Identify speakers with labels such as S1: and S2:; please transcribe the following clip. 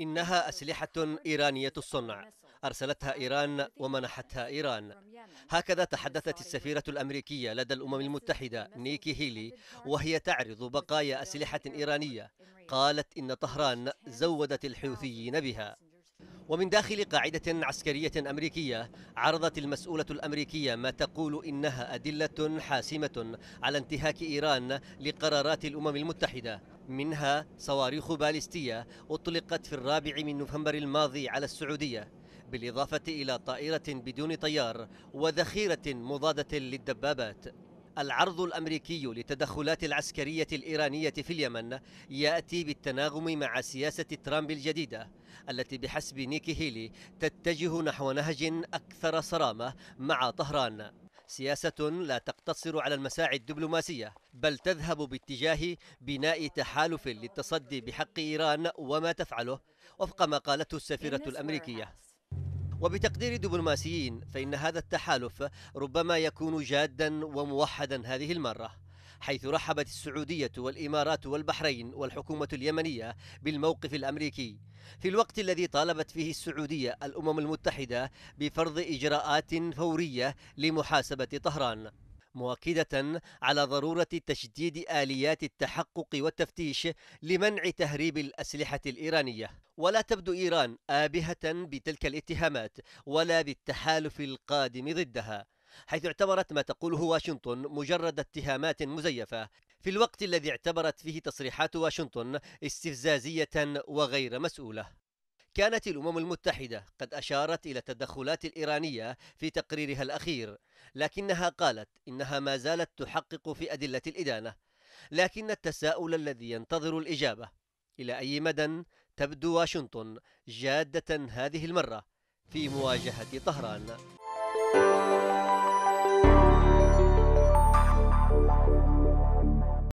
S1: إنها أسلحة إيرانية الصنع أرسلتها إيران ومنحتها إيران هكذا تحدثت السفيرة الأمريكية لدى الأمم المتحدة نيكي هيلي وهي تعرض بقايا أسلحة إيرانية قالت إن طهران زودت الحوثيين بها ومن داخل قاعدة عسكرية أمريكية عرضت المسؤولة الأمريكية ما تقول إنها أدلة حاسمة على انتهاك إيران لقرارات الأمم المتحدة منها صواريخ باليستية أطلقت في الرابع من نوفمبر الماضي على السعودية بالإضافة إلى طائرة بدون طيار وذخيرة مضادة للدبابات العرض الامريكي للتدخلات العسكريه الايرانيه في اليمن ياتي بالتناغم مع سياسه ترامب الجديده التي بحسب نيكي هيلي تتجه نحو نهج اكثر صرامه مع طهران سياسة لا تقتصر على المساعي الدبلوماسية بل تذهب باتجاه بناء تحالف للتصدي بحق إيران وما تفعله وفق ما قالته السفيرة الأمريكية وبتقدير دبلوماسيين فإن هذا التحالف ربما يكون جادا وموحدا هذه المرة حيث رحبت السعودية والإمارات والبحرين والحكومة اليمنية بالموقف الأمريكي في الوقت الذي طالبت فيه السعودية الأمم المتحدة بفرض إجراءات فورية لمحاسبة طهران مؤكدة على ضرورة تشديد آليات التحقق والتفتيش لمنع تهريب الأسلحة الإيرانية ولا تبدو إيران آبهة بتلك الاتهامات ولا بالتحالف القادم ضدها حيث اعتبرت ما تقوله واشنطن مجرد اتهامات مزيفة في الوقت الذي اعتبرت فيه تصريحات واشنطن استفزازية وغير مسؤولة كانت الأمم المتحدة قد أشارت إلى التدخلات الإيرانية في تقريرها الأخير لكنها قالت إنها ما زالت تحقق في أدلة الإدانة لكن التساؤل الذي ينتظر الإجابة إلى أي مدى تبدو واشنطن جادة هذه المرة في مواجهة طهران